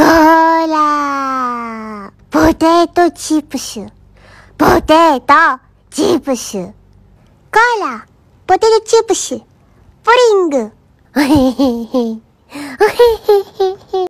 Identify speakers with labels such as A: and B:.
A: こらポテトチップス。ポテトチップス。ーラポテトチップス。プリング。おへへへ。おへへへ。